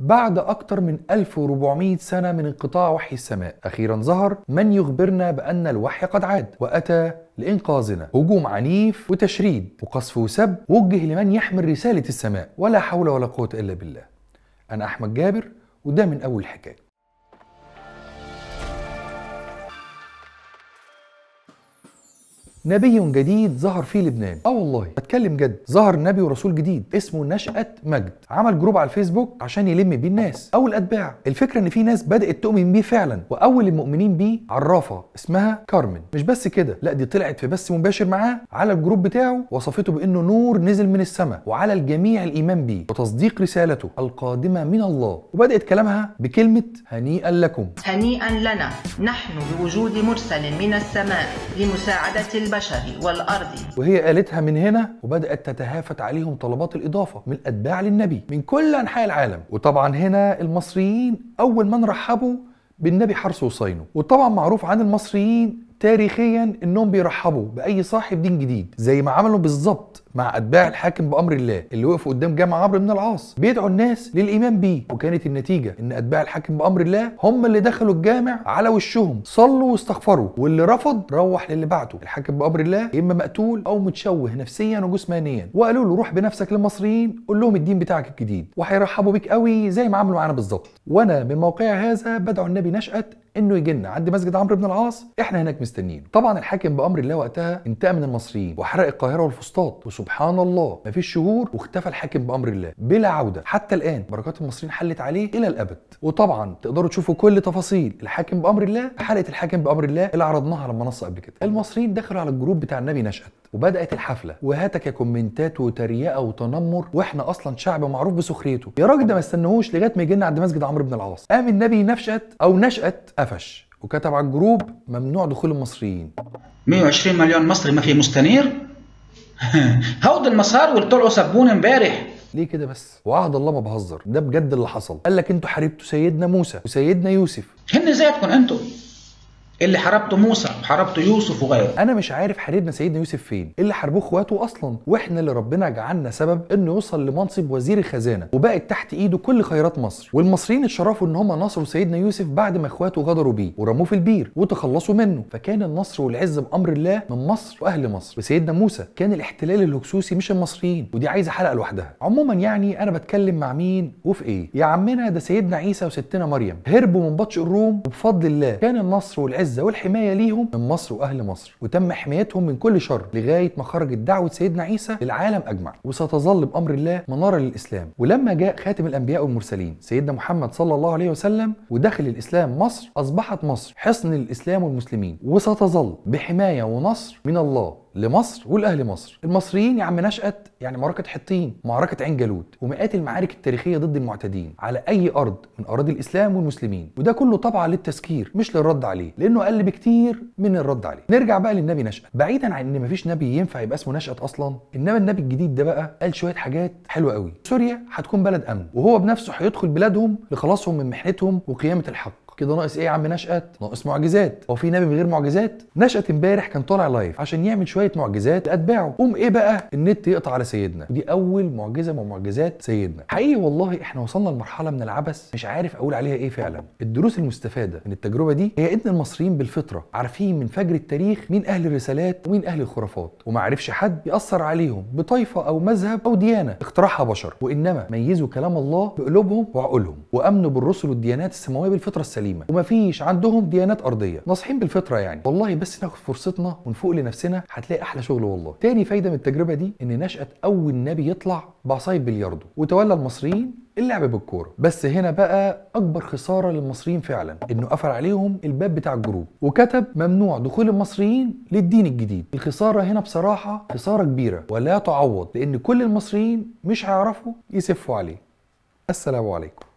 بعد أكثر من 1400 سنة من انقطاع وحي السماء أخيرا ظهر من يخبرنا بأن الوحي قد عاد وأتى لإنقاذنا هجوم عنيف وتشريد وقصف وسب وجه لمن يحمل رسالة السماء ولا حول ولا قوة إلا بالله أنا أحمد جابر وده من أول حكاية نبي جديد ظهر في لبنان اه والله بتكلم جد ظهر نبي ورسول جديد اسمه نشأة مجد عمل جروب على الفيسبوك عشان يلم بيه الناس او الاتباع الفكره ان في ناس بدات تؤمن بيه فعلا واول المؤمنين بيه عرافه اسمها كارمن مش بس كده لا دي طلعت في بث مباشر معاه على الجروب بتاعه وصفته بانه نور نزل من السماء وعلى الجميع الايمان بيه وتصديق رسالته القادمه من الله وبدات كلامها بكلمه هنيئا لكم هنيئا لنا نحن بوجود مرسل من السماء لمساعده البشري والأرضي وهي قالتها من هنا وبدأت تتهافت عليهم طلبات الإضافة من أتباع للنبي من كل أنحاء العالم وطبعا هنا المصريين أول من رحبوا بالنبي حرس وصينه وطبعا معروف عن المصريين تاريخيا انهم بيرحبوا باي صاحب دين جديد زي ما عملوا بالظبط مع اتباع الحاكم بامر الله اللي وقفوا قدام جامع عمرو بن العاص بيدعوا الناس للايمان بيه وكانت النتيجه ان اتباع الحاكم بامر الله هم اللي دخلوا الجامع على وشهم صلوا واستغفروا واللي رفض روح للي بعته الحاكم بامر الله يا اما مقتول او متشوه نفسيا وجسمانيا وقالوا له روح بنفسك للمصريين قول لهم الدين بتاعك الجديد وهيرحبوا بيك قوي زي ما عملوا معانا بالظبط وانا من موقعي هذا بدعو النبي نشأت انه يجي لنا عند مسجد عمرو بن العاص احنا هناك مستنيين طبعا الحاكم بامر الله وقتها انتقم من المصريين وحرق القاهره والفسطاط وسبحان الله مفيش شهور واختفى الحاكم بامر الله بلا عوده حتى الان بركات المصريين حلت عليه الى الابد وطبعا تقدروا تشوفوا كل تفاصيل الحاكم بامر الله حلقه الحاكم بامر الله اللي عرضناها على المنصه قبل كده المصريين دخلوا على الجروب بتاع النبي نشأت وبدات الحفله وهاتك يا كومنتات وتريقه وتنمر واحنا اصلا شعب معروف بسخريته يا راجل ده ما استناهوش لغايه ما يجينا عند مسجد عمرو بن العاص قام النبي نفشت او نشأت قفش وكتب على الجروب ممنوع دخول المصريين 120 مليون مصري ما في مستنير هود المسار وطلعوا سبون امبارح ليه كده بس وعهد الله ما بهزر ده بجد اللي حصل قال لك انتوا حاربتوا سيدنا موسى وسيدنا يوسف هن زيكم انتوا اللي حاربته موسى وحاربته يوسف وغيره انا مش عارف حاربنا سيدنا يوسف فين اللي حاربوه اخواته اصلا واحنا اللي ربنا جعلنا سبب انه يوصل لمنصب وزير الخزانه وبقت تحت ايده كل خيرات مصر والمصريين اتشرفوا ان هم نصروا سيدنا يوسف بعد ما اخواته غدروا بيه ورموه في البير وتخلصوا منه فكان النصر والعز بامر الله من مصر واهل مصر وسيدنا موسى كان الاحتلال الهكسوسي مش المصريين ودي عايزه حلقه لوحدها عموما يعني انا بتكلم مع مين وفي ايه يا عمنا ده سيدنا عيسى وستنا مريم هربوا من بطش الروم وبفضل الله كان النصر والعز العزه والحمايه ليهم من مصر واهل مصر وتم حمايتهم من كل شر لغايه ما خرجت دعوه سيدنا عيسى للعالم اجمع وستظل بامر الله مناره للاسلام ولما جاء خاتم الانبياء والمرسلين سيدنا محمد صلى الله عليه وسلم ودخل الاسلام مصر اصبحت مصر حصن الاسلام والمسلمين وستظل بحمايه ونصر من الله لمصر ولاهل مصر المصريين يا عم نشأت يعني معركه حطين معركه عين جالوت ومئات المعارك التاريخيه ضد المعتدين على اي ارض من اراضي الاسلام والمسلمين وده كله طبعا للتذكير مش للرد عليه لانه اقل بكتير من الرد عليه نرجع بقى للنبي نشأة بعيدا عن ان مفيش نبي ينفع يبقى اسمه نشأت اصلا انما النبي الجديد ده بقى قال شويه حاجات حلوه قوي سوريا هتكون بلد امن وهو بنفسه هيدخل بلادهم لخلاصهم من محنتهم وقيامه الحق كده ناقص ايه يا عم نشأت ناقص معجزات هو في نبي من غير معجزات نشأت امبارح كان طالع لايف عشان يعمل شويه معجزات لاتباعه قوم ايه بقى النت يقطع على سيدنا ودي اول معجزه من معجزات سيدنا حقيقي والله احنا وصلنا لمرحله من العبث مش عارف اقول عليها ايه فعلا الدروس المستفاده من التجربه دي هي ان المصريين بالفطره عارفين من فجر التاريخ مين اهل الرسالات ومين اهل الخرافات وما عرفش حد ياثر عليهم بطائفه او مذهب او ديانه اخترعها بشر وانما ميزوا كلام الله بقلوبهم وعقولهم وامنوا بالرسل والديانات السماويه بالفطره السليمه سليمه ومفيش عندهم ديانات ارضيه ناصحين بالفطره يعني والله بس ناخد فرصتنا ونفوق لنفسنا هتلاقي احلى شغل والله تاني فايده من التجربه دي ان نشات اول نبي يطلع بعصايه بلياردو وتولى المصريين اللعب بالكوره بس هنا بقى اكبر خساره للمصريين فعلا انه قفل عليهم الباب بتاع الجروب وكتب ممنوع دخول المصريين للدين الجديد الخساره هنا بصراحه خساره كبيره ولا تعوض لان كل المصريين مش هيعرفوا يسفوا عليه السلام عليكم